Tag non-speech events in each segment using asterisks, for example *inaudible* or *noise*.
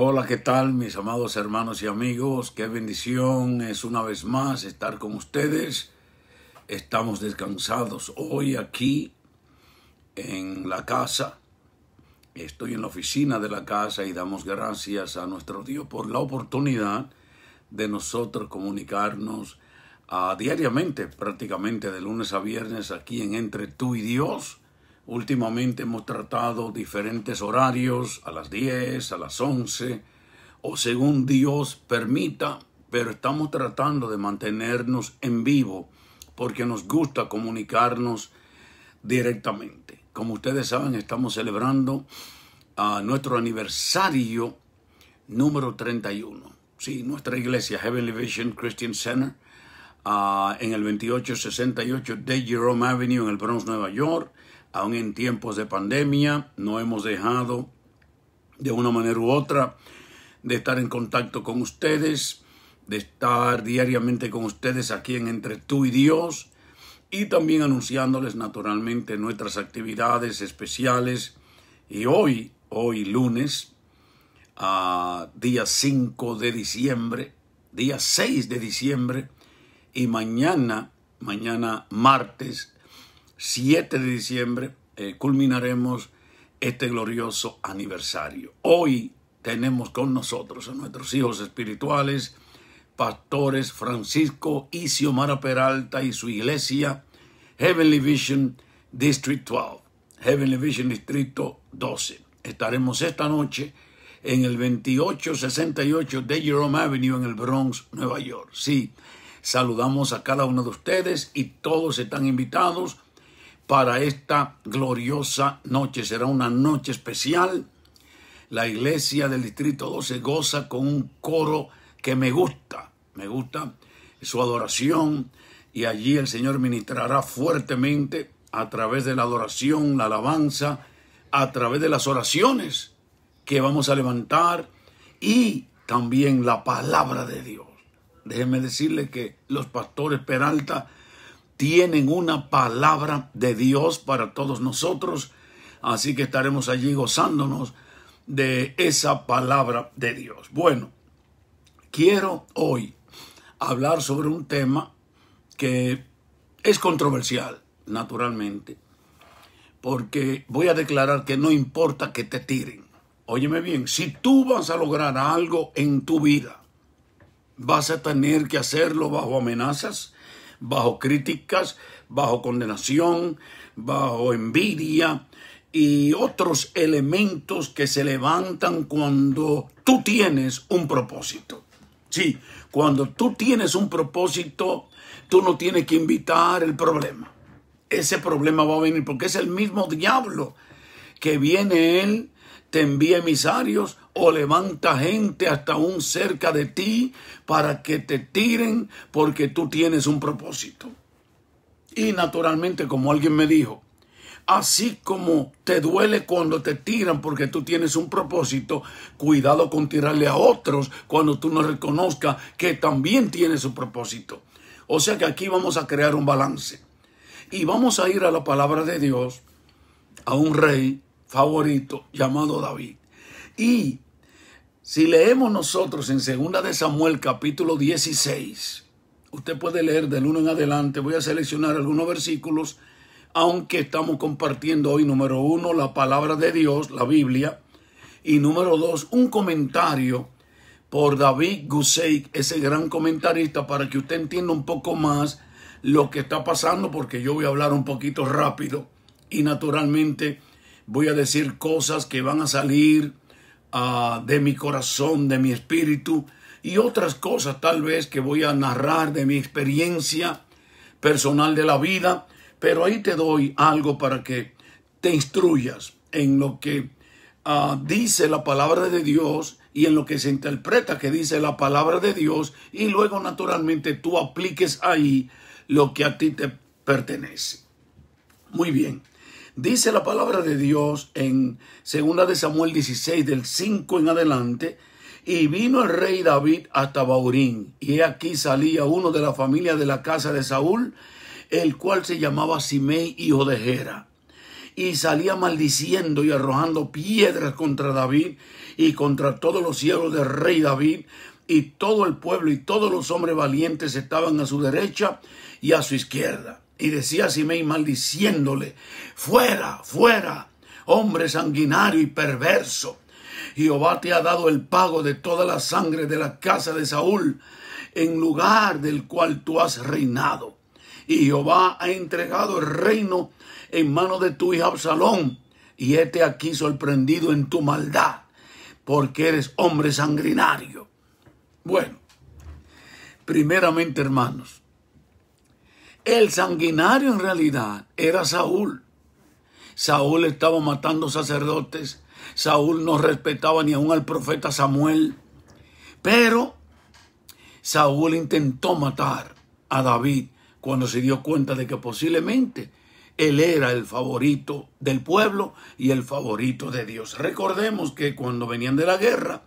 Hola, ¿qué tal mis amados hermanos y amigos? Qué bendición es una vez más estar con ustedes. Estamos descansados hoy aquí en la casa. Estoy en la oficina de la casa y damos gracias a nuestro Dios por la oportunidad de nosotros comunicarnos ah, diariamente, prácticamente de lunes a viernes aquí en Entre tú y Dios Últimamente hemos tratado diferentes horarios, a las 10, a las 11, o según Dios permita, pero estamos tratando de mantenernos en vivo porque nos gusta comunicarnos directamente. Como ustedes saben, estamos celebrando ah, nuestro aniversario número 31. Sí, nuestra iglesia, Heavenly Vision Christian Center, ah, en el 2868 de Jerome Avenue, en el Bronx, Nueva York aún en tiempos de pandemia, no hemos dejado de una manera u otra de estar en contacto con ustedes, de estar diariamente con ustedes aquí en Entre tú y Dios y también anunciándoles naturalmente nuestras actividades especiales. Y hoy, hoy lunes, día 5 de diciembre, día 6 de diciembre y mañana, mañana martes 7 de diciembre eh, culminaremos este glorioso aniversario. Hoy tenemos con nosotros a nuestros hijos espirituales, pastores Francisco y Xiomara Peralta y su iglesia Heavenly Vision District 12, Heavenly Vision Distrito 12. Estaremos esta noche en el 2868 de Jerome Avenue en el Bronx, Nueva York. Sí, saludamos a cada uno de ustedes y todos están invitados para esta gloriosa noche. Será una noche especial. La iglesia del Distrito 12 goza con un coro que me gusta, me gusta su adoración y allí el Señor ministrará fuertemente a través de la adoración, la alabanza, a través de las oraciones que vamos a levantar y también la palabra de Dios. Déjenme decirle que los pastores Peralta tienen una palabra de Dios para todos nosotros. Así que estaremos allí gozándonos de esa palabra de Dios. Bueno, quiero hoy hablar sobre un tema que es controversial, naturalmente, porque voy a declarar que no importa que te tiren. Óyeme bien, si tú vas a lograr algo en tu vida, vas a tener que hacerlo bajo amenazas, bajo críticas, bajo condenación, bajo envidia y otros elementos que se levantan cuando tú tienes un propósito. Sí, cuando tú tienes un propósito, tú no tienes que invitar el problema. Ese problema va a venir porque es el mismo diablo que viene él te envía emisarios o levanta gente hasta un cerca de ti para que te tiren porque tú tienes un propósito. Y naturalmente, como alguien me dijo, así como te duele cuando te tiran porque tú tienes un propósito, cuidado con tirarle a otros cuando tú no reconozcas que también tienes su propósito. O sea que aquí vamos a crear un balance. Y vamos a ir a la palabra de Dios, a un rey favorito llamado David. Y si leemos nosotros en segunda de Samuel capítulo 16, usted puede leer del uno en adelante, voy a seleccionar algunos versículos, aunque estamos compartiendo hoy número 1 la palabra de Dios, la Biblia, y número 2 un comentario por David Guseik, ese gran comentarista, para que usted entienda un poco más lo que está pasando, porque yo voy a hablar un poquito rápido y naturalmente voy a decir cosas que van a salir ah, de mi corazón, de mi espíritu, y otras cosas tal vez que voy a narrar de mi experiencia personal de la vida, pero ahí te doy algo para que te instruyas en lo que ah, dice la palabra de Dios y en lo que se interpreta que dice la palabra de Dios y luego naturalmente tú apliques ahí lo que a ti te pertenece. Muy bien. Dice la palabra de Dios en segunda de Samuel 16, del 5 en adelante, y vino el rey David hasta Baurín, y aquí salía uno de la familia de la casa de Saúl, el cual se llamaba Simei, hijo de Gera. Y salía maldiciendo y arrojando piedras contra David y contra todos los siervos del rey David, y todo el pueblo y todos los hombres valientes estaban a su derecha y a su izquierda. Y decía a maldiciéndole, fuera, fuera, hombre sanguinario y perverso. Jehová te ha dado el pago de toda la sangre de la casa de Saúl, en lugar del cual tú has reinado. Y Jehová ha entregado el reino en manos de tu hija Absalón, y este aquí sorprendido en tu maldad, porque eres hombre sanguinario. Bueno, primeramente hermanos, el sanguinario en realidad era Saúl. Saúl estaba matando sacerdotes. Saúl no respetaba ni aún al profeta Samuel. Pero Saúl intentó matar a David cuando se dio cuenta de que posiblemente él era el favorito del pueblo y el favorito de Dios. Recordemos que cuando venían de la guerra,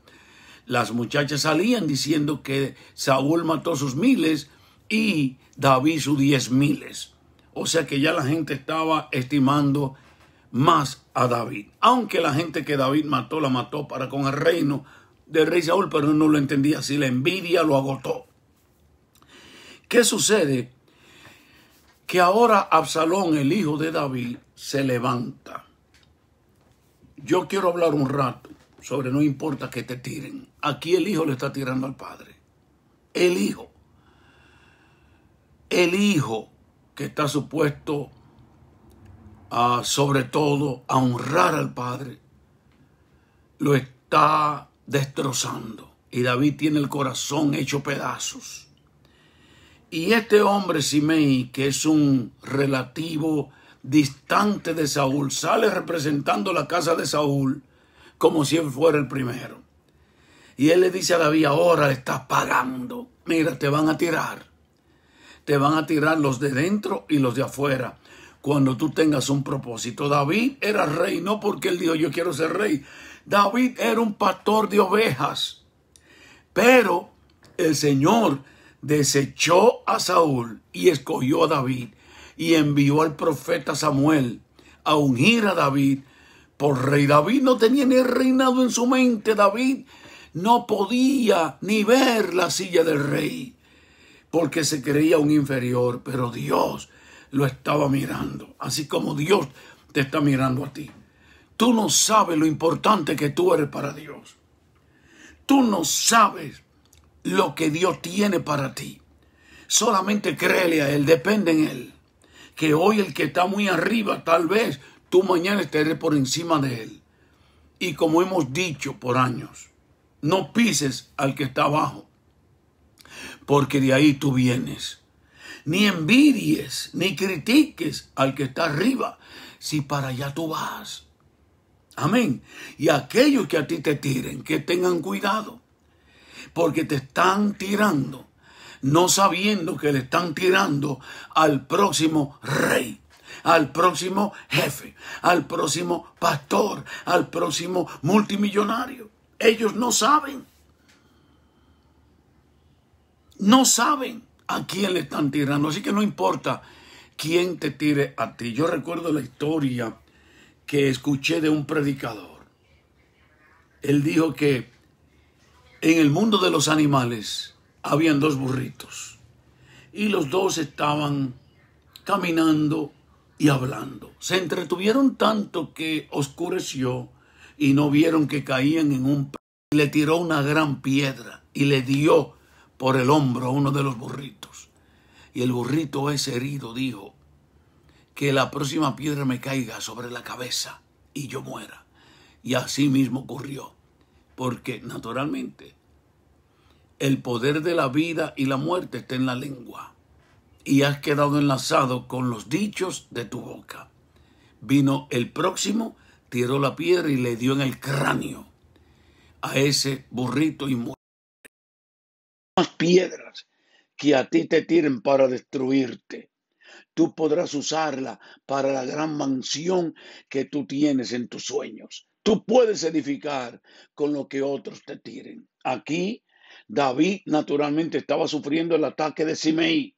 las muchachas salían diciendo que Saúl mató sus miles y David sus diez miles. O sea que ya la gente estaba estimando más a David. Aunque la gente que David mató la mató para con el reino del rey Saúl, pero no lo entendía así. La envidia lo agotó. ¿Qué sucede? Que ahora Absalón, el hijo de David, se levanta. Yo quiero hablar un rato sobre no importa que te tiren. Aquí el hijo le está tirando al padre. El hijo el hijo que está supuesto a, sobre todo a honrar al padre, lo está destrozando. Y David tiene el corazón hecho pedazos. Y este hombre, Simei, que es un relativo distante de Saúl, sale representando la casa de Saúl como si él fuera el primero. Y él le dice a David, ahora le estás pagando. Mira, te van a tirar te van a tirar los de dentro y los de afuera. Cuando tú tengas un propósito. David era rey, no porque él dijo yo quiero ser rey. David era un pastor de ovejas. Pero el Señor desechó a Saúl y escogió a David y envió al profeta Samuel a ungir a David por rey. David no tenía ni reinado en su mente. David no podía ni ver la silla del rey porque se creía un inferior, pero Dios lo estaba mirando, así como Dios te está mirando a ti. Tú no sabes lo importante que tú eres para Dios. Tú no sabes lo que Dios tiene para ti. Solamente créele a Él, depende en Él. Que hoy el que está muy arriba, tal vez tú mañana estés por encima de Él. Y como hemos dicho por años, no pises al que está abajo porque de ahí tú vienes. Ni envidies, ni critiques al que está arriba, si para allá tú vas. Amén. Y aquellos que a ti te tiren, que tengan cuidado, porque te están tirando, no sabiendo que le están tirando al próximo rey al próximo jefe, al próximo pastor, al próximo multimillonario. Ellos no saben no saben a quién le están tirando. Así que no importa quién te tire a ti. Yo recuerdo la historia que escuché de un predicador. Él dijo que en el mundo de los animales habían dos burritos y los dos estaban caminando y hablando. Se entretuvieron tanto que oscureció y no vieron que caían en un... Le tiró una gran piedra y le dio por el hombro a uno de los burritos. Y el burrito ese herido dijo, que la próxima piedra me caiga sobre la cabeza y yo muera. Y así mismo ocurrió, porque naturalmente el poder de la vida y la muerte está en la lengua y has quedado enlazado con los dichos de tu boca. Vino el próximo, tiró la piedra y le dio en el cráneo a ese burrito y piedras que a ti te tiren para destruirte. Tú podrás usarla para la gran mansión que tú tienes en tus sueños. Tú puedes edificar con lo que otros te tiren. Aquí David naturalmente estaba sufriendo el ataque de Simeí.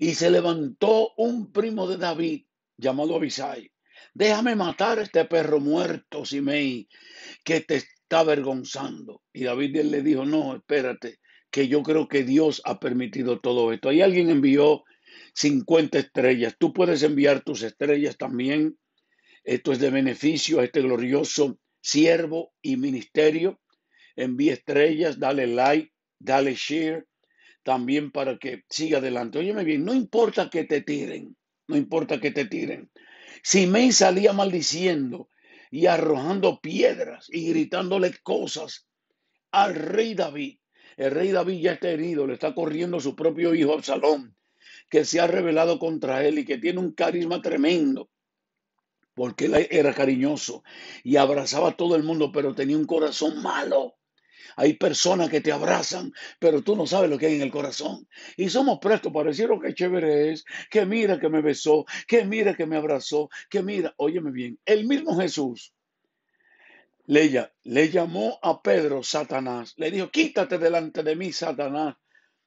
Y se levantó un primo de David llamado Abisai. Déjame matar a este perro muerto, Simei, que te está avergonzando. Y David le dijo, no, espérate, que yo creo que Dios ha permitido todo esto. Ahí alguien envió 50 estrellas. Tú puedes enviar tus estrellas también. Esto es de beneficio a este glorioso siervo y ministerio. Envíe estrellas, dale like, dale share, también para que siga adelante. Óyeme bien, no importa que te tiren, no importa que te tiren. Si me salía maldiciendo y arrojando piedras y gritándole cosas al rey David. El rey David ya está herido, le está corriendo su propio hijo Absalón, que se ha rebelado contra él y que tiene un carisma tremendo, porque él era cariñoso y abrazaba a todo el mundo, pero tenía un corazón malo. Hay personas que te abrazan, pero tú no sabes lo que hay en el corazón. Y somos prestos para decir, chévere es, que mira que me besó, que mira que me abrazó, que mira, óyeme bien, el mismo Jesús le, llamó a Pedro Satanás, le dijo, quítate delante de mí, Satanás,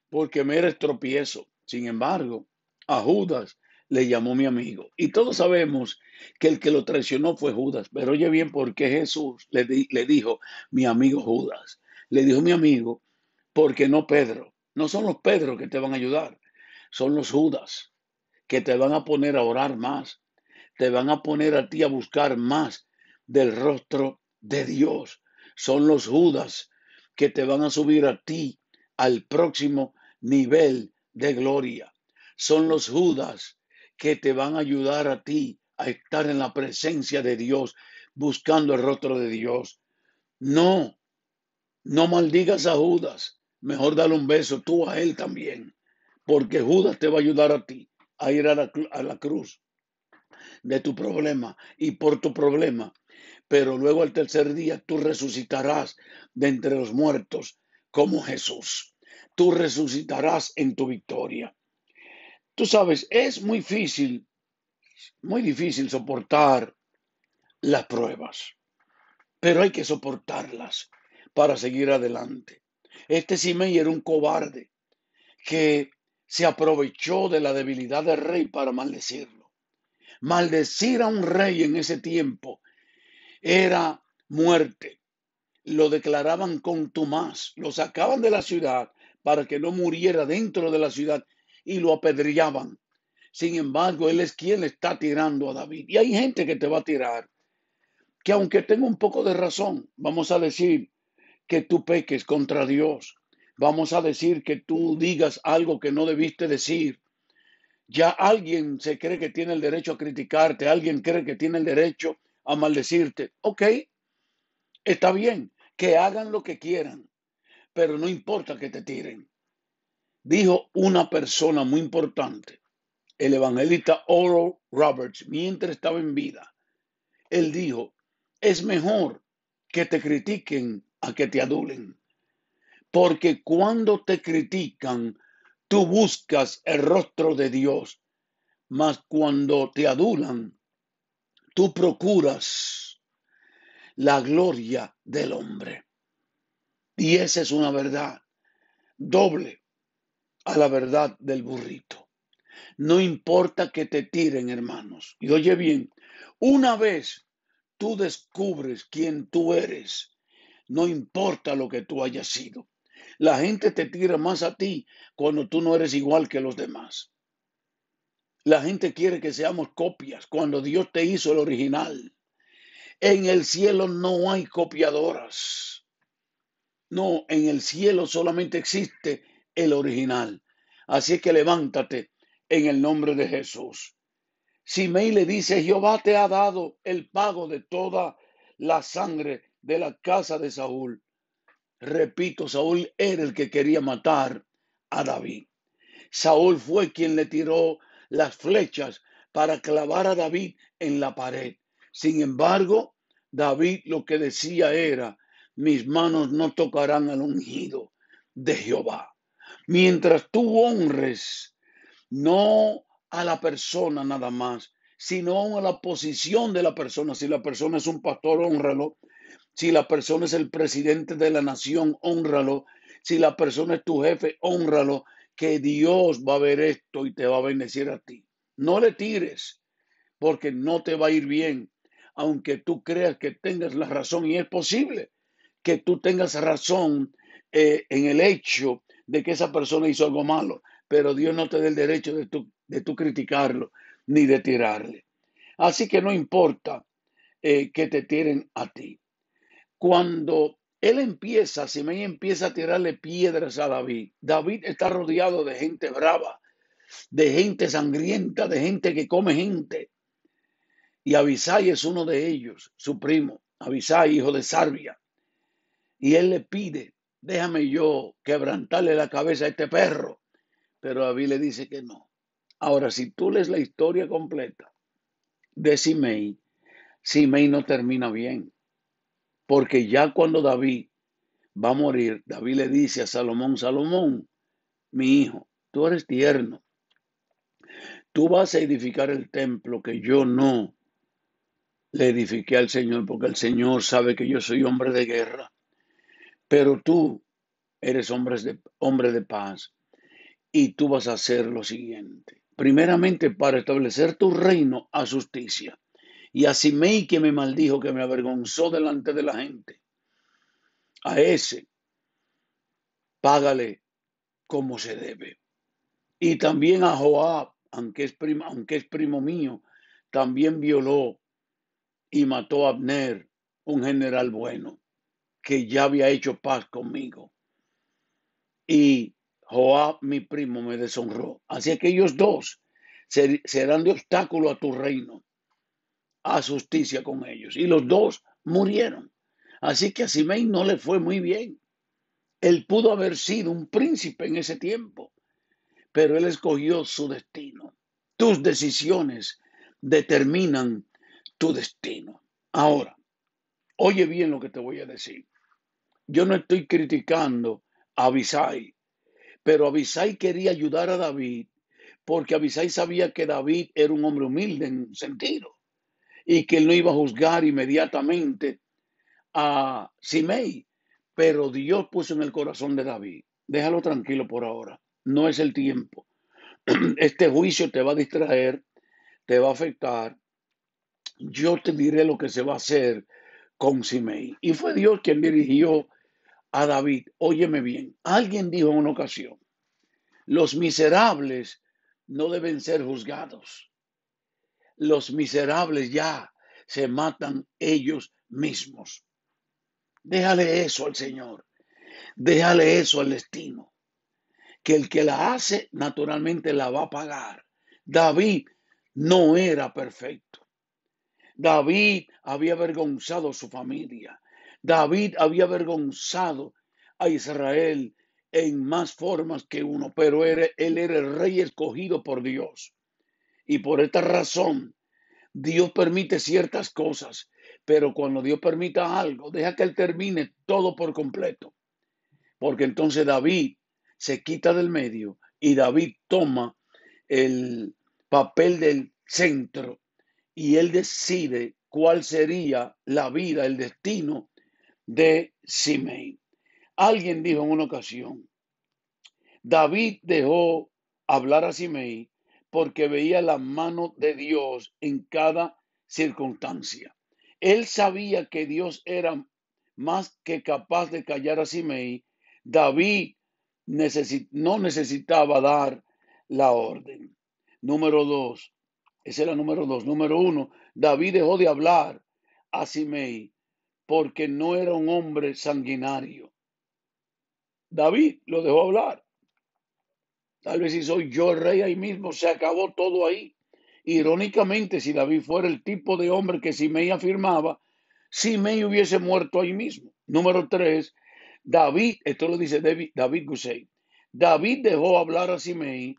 porque me eres tropiezo. Sin embargo, a Judas le llamó mi amigo. Y todos sabemos que el que lo traicionó fue Judas. Pero oye bien, porque Jesús le dijo, mi amigo Judas? le dijo mi amigo, porque no Pedro. No son los Pedros que te van a ayudar, son los Judas que te van a poner a orar más, te van a poner a ti a buscar más del rostro de Dios. Son los Judas que te van a subir a ti al próximo nivel de gloria. Son los Judas que te van a ayudar a ti a estar en la presencia de Dios, buscando el rostro de Dios. No no maldigas a Judas, mejor dale un beso tú a él también, porque Judas te va a ayudar a ti a ir a la, a la cruz de tu problema y por tu problema. Pero luego al tercer día tú resucitarás de entre los muertos como Jesús. Tú resucitarás en tu victoria. Tú sabes, es muy difícil, muy difícil soportar las pruebas, pero hay que soportarlas para seguir adelante. Este Simei era un cobarde que se aprovechó de la debilidad del rey para maldecirlo. Maldecir a un rey en ese tiempo era muerte. Lo declaraban con Tomás lo sacaban de la ciudad para que no muriera dentro de la ciudad y lo apedreaban. Sin embargo, él es quien está tirando a David. Y hay gente que te va a tirar, que aunque tenga un poco de razón, vamos a decir, que tú peques contra Dios. Vamos a decir que tú digas algo que no debiste decir. Ya alguien se cree que tiene el derecho a criticarte, alguien cree que tiene el derecho a maldecirte. Ok, está bien, que hagan lo que quieran, pero no importa que te tiren. Dijo una persona muy importante, el evangelista Oral Roberts, mientras estaba en vida. Él dijo, es mejor que te critiquen a que te adulen. Porque cuando te critican, tú buscas el rostro de Dios, mas cuando te adulan, tú procuras la gloria del hombre. Y esa es una verdad doble a la verdad del burrito. No importa que te tiren, hermanos. Y oye bien, una vez tú descubres quién tú eres no importa lo que tú hayas sido. La gente te tira más a ti cuando tú no eres igual que los demás. La gente quiere que seamos copias cuando Dios te hizo el original. En el cielo no hay copiadoras. No, en el cielo solamente existe el original. Así que levántate en el nombre de Jesús. Simei le dice, Jehová te ha dado el pago de toda la sangre de la casa de Saúl. Repito, Saúl era el que quería matar a David. Saúl fue quien le tiró las flechas para clavar a David en la pared. Sin embargo, David lo que decía era, mis manos no tocarán al ungido de Jehová. Mientras tú honres no a la persona nada más, sino a la posición de la persona. Si la persona es un pastor, honralo. Si la persona es el presidente de la nación, honralo. Si la persona es tu jefe, honralo, que Dios va a ver esto y te va a bendecir a ti. No le tires, porque no te va a ir bien, aunque tú creas que tengas la razón. Y es posible que tú tengas razón eh, en el hecho de que esa persona hizo algo malo, pero Dios no te da el derecho de tu criticarlo ni de tirarle. Así que no importa eh, que te tiren a ti cuando él empieza, Simei empieza a tirarle piedras a David. David está rodeado de gente brava, de gente sangrienta, de gente que come gente. Y Abisai es uno de ellos, su primo, Abisai, hijo de Sarbia. Y él le pide, déjame yo quebrantarle la cabeza a este perro. Pero David le dice que no. Ahora, si tú lees la historia completa de Simei, Simei no termina bien. Porque ya cuando David va a morir, David le dice a Salomón, Salomón, mi hijo, tú eres tierno. Tú vas a edificar el templo que yo no le edifiqué al Señor, porque el Señor sabe que yo soy hombre de guerra. Pero tú eres hombre de, hombre de paz y tú vas a hacer lo siguiente. Primeramente, para establecer tu reino, a justicia y a Simei que me maldijo, que me avergonzó delante de la gente. A ese, págale como se debe. Y también a Joab, aunque es primo, aunque es primo mío, también violó y mató a Abner, un general bueno, que ya había hecho paz conmigo. Y Joab, mi primo, me deshonró. Así que ellos dos serán de obstáculo a tu reino a justicia con ellos. Y los dos murieron. Así que a Simei no le fue muy bien. Él pudo haber sido un príncipe en ese tiempo, pero él escogió su destino. Tus decisiones determinan tu destino. Ahora, oye bien lo que te voy a decir. Yo no estoy criticando a Abisai, pero Abisai quería ayudar a David porque Abisai sabía que David era un hombre humilde en sentido y que él no iba a juzgar inmediatamente a Simei, pero Dios puso en el corazón de David, déjalo tranquilo por ahora, no es el tiempo. *clears throat* Este juicio te va a distraer, te va a afectar. Yo te diré lo que se va a hacer con Simei. Y fue Dios quien dirigió a David. Óyeme bien, alguien dijo en una ocasión, los miserables no deben ser juzgados los miserables ya se matan ellos mismos. Déjale eso al Señor. Déjale eso al destino. Que el que la hace, naturalmente la va a pagar. David no era perfecto. David había avergonzado a su familia. David había avergonzado a Israel en más formas que uno, pero él era el rey escogido por Dios. Y por esta razón, Dios permite ciertas cosas, pero cuando Dios permita algo, deja que Él termine todo por completo. Porque entonces David se quita del medio y David toma el papel del centro y él decide cuál sería la vida, el destino de Simei. Alguien dijo en una ocasión, David dejó hablar a Simei porque veía la mano de Dios en cada circunstancia. Él sabía que Dios era más que capaz de callar a Simei. David no necesitaba dar la orden. Número dos, ese era número dos. Número uno, David dejó de hablar a Simei porque no era un hombre sanguinario. David lo dejó hablar. Tal vez si soy yo el rey ahí mismo, se acabó todo ahí. Irónicamente, si David fuera el tipo de hombre que Simei afirmaba, Simei hubiese muerto ahí mismo. Número tres, David, esto lo dice David, David David dejó hablar a Simei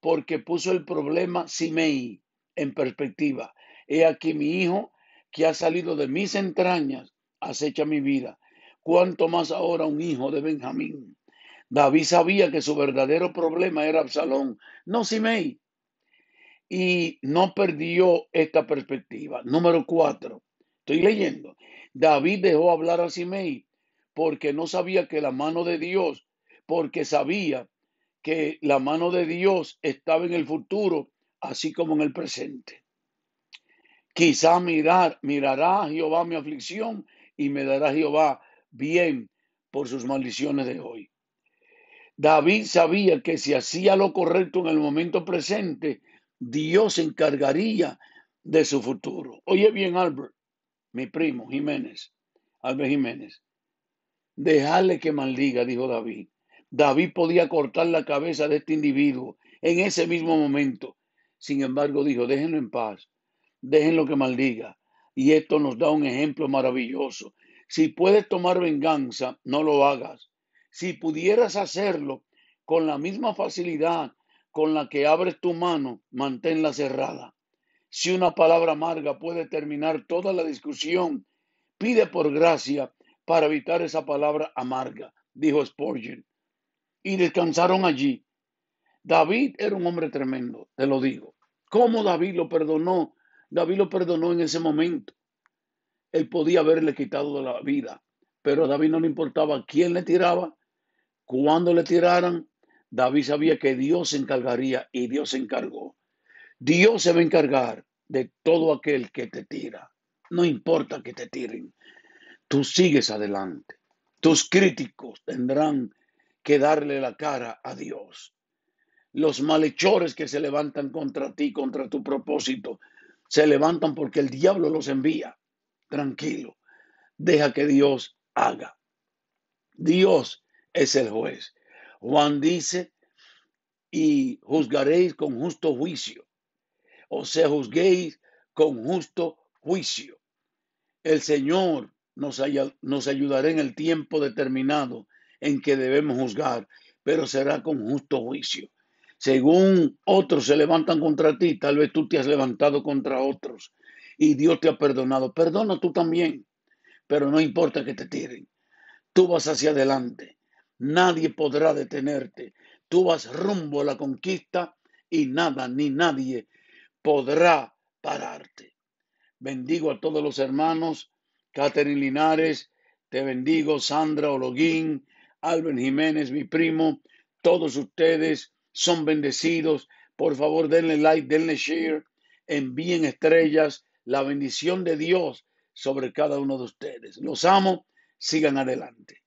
porque puso el problema Simei en perspectiva. He aquí mi hijo que ha salido de mis entrañas, acecha mi vida. Cuánto más ahora un hijo de Benjamín. David sabía que su verdadero problema era Absalón, no Simei. Y no perdió esta perspectiva. Número cuatro, estoy leyendo. David dejó hablar a Simei porque no sabía que la mano de Dios, porque sabía que la mano de Dios estaba en el futuro, así como en el presente. Quizá mirar, mirará Jehová mi aflicción y me dará Jehová bien por sus maldiciones de hoy. David sabía que si hacía lo correcto en el momento presente, Dios se encargaría de su futuro. Oye bien, Albert, mi primo Jiménez, Albert Jiménez, dejarle que maldiga, dijo David. David podía cortar la cabeza de este individuo en ese mismo momento. Sin embargo, dijo, déjenlo en paz, déjenlo que maldiga. Y esto nos da un ejemplo maravilloso. Si puedes tomar venganza, no lo hagas. Si pudieras hacerlo con la misma facilidad con la que abres tu mano, manténla cerrada. Si una palabra amarga puede terminar toda la discusión, pide por gracia para evitar esa palabra amarga, dijo Spurgeon. Y descansaron allí. David era un hombre tremendo, te lo digo. ¿Cómo David lo perdonó? David lo perdonó en ese momento. Él podía haberle quitado la vida, pero a David no le importaba quién le tiraba, cuando le tiraran, David sabía que Dios se encargaría y Dios se encargó. Dios se va a encargar de todo aquel que te tira. No importa que te tiren. Tú sigues adelante. Tus críticos tendrán que darle la cara a Dios. Los malhechores que se levantan contra ti, contra tu propósito, se levantan porque el diablo los envía. Tranquilo. Deja que Dios haga. Dios es el juez. Juan dice, y juzgaréis con justo juicio. O sea juzguéis con justo juicio. El Señor nos, haya, nos ayudará en el tiempo determinado en que debemos juzgar, pero será con justo juicio. Según otros se levantan contra ti, tal vez tú te has levantado contra otros y Dios te ha perdonado. Perdona tú también, pero no importa que te tiren. Tú vas hacia adelante Nadie podrá detenerte. Tú vas rumbo a la conquista y nada ni nadie podrá pararte. Bendigo a todos los hermanos. Catherine Linares, te bendigo. Sandra Ologuin, Albert Jiménez, mi primo. Todos ustedes son bendecidos. Por favor, denle like, denle share. Envíen estrellas. La bendición de Dios sobre cada uno de ustedes. Los amo. Sigan adelante.